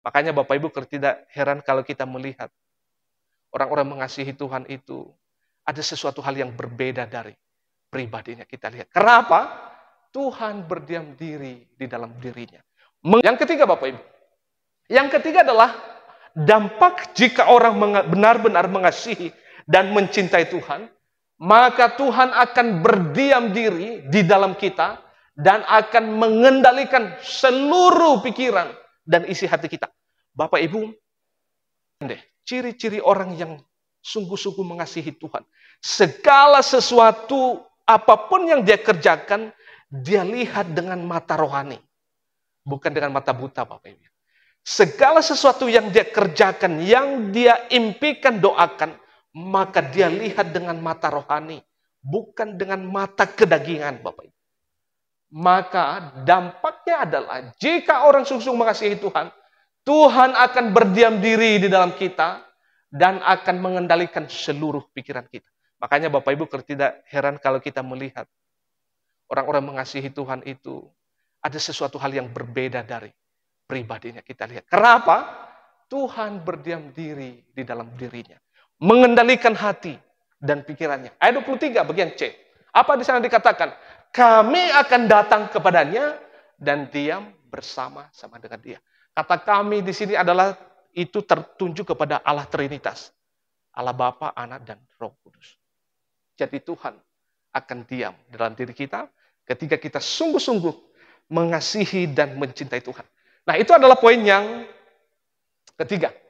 Makanya Bapak Ibu tidak heran kalau kita melihat orang-orang mengasihi Tuhan itu ada sesuatu hal yang berbeda dari pribadinya kita lihat. Kenapa? Tuhan berdiam diri di dalam dirinya. Yang ketiga Bapak Ibu. Yang ketiga adalah dampak jika orang benar-benar mengasihi dan mencintai Tuhan, maka Tuhan akan berdiam diri di dalam kita dan akan mengendalikan seluruh pikiran, dan isi hati kita. Bapak Ibu, ciri-ciri orang yang sungguh-sungguh mengasihi Tuhan. Segala sesuatu apapun yang dia kerjakan, dia lihat dengan mata rohani, bukan dengan mata buta, Bapak Ibu. Segala sesuatu yang dia kerjakan, yang dia impikan, doakan, maka dia lihat dengan mata rohani, bukan dengan mata kedagingan, Bapak Ibu. Maka dampaknya adalah jika orang sungguh mengasihi Tuhan, Tuhan akan berdiam diri di dalam kita dan akan mengendalikan seluruh pikiran kita. Makanya Bapak Ibu tidak heran kalau kita melihat orang-orang mengasihi Tuhan itu ada sesuatu hal yang berbeda dari pribadinya kita lihat. Kenapa? Tuhan berdiam diri di dalam dirinya. Mengendalikan hati dan pikirannya. Ayat 23 bagian C. Apa di sana dikatakan? kami akan datang kepadanya dan diam bersama-sama dengan dia. Kata kami di sini adalah itu tertunjuk kepada Allah Trinitas. Allah Bapa, Anak, dan Roh Kudus. Jadi Tuhan akan diam dalam diri kita ketika kita sungguh-sungguh mengasihi dan mencintai Tuhan. Nah itu adalah poin yang ketiga.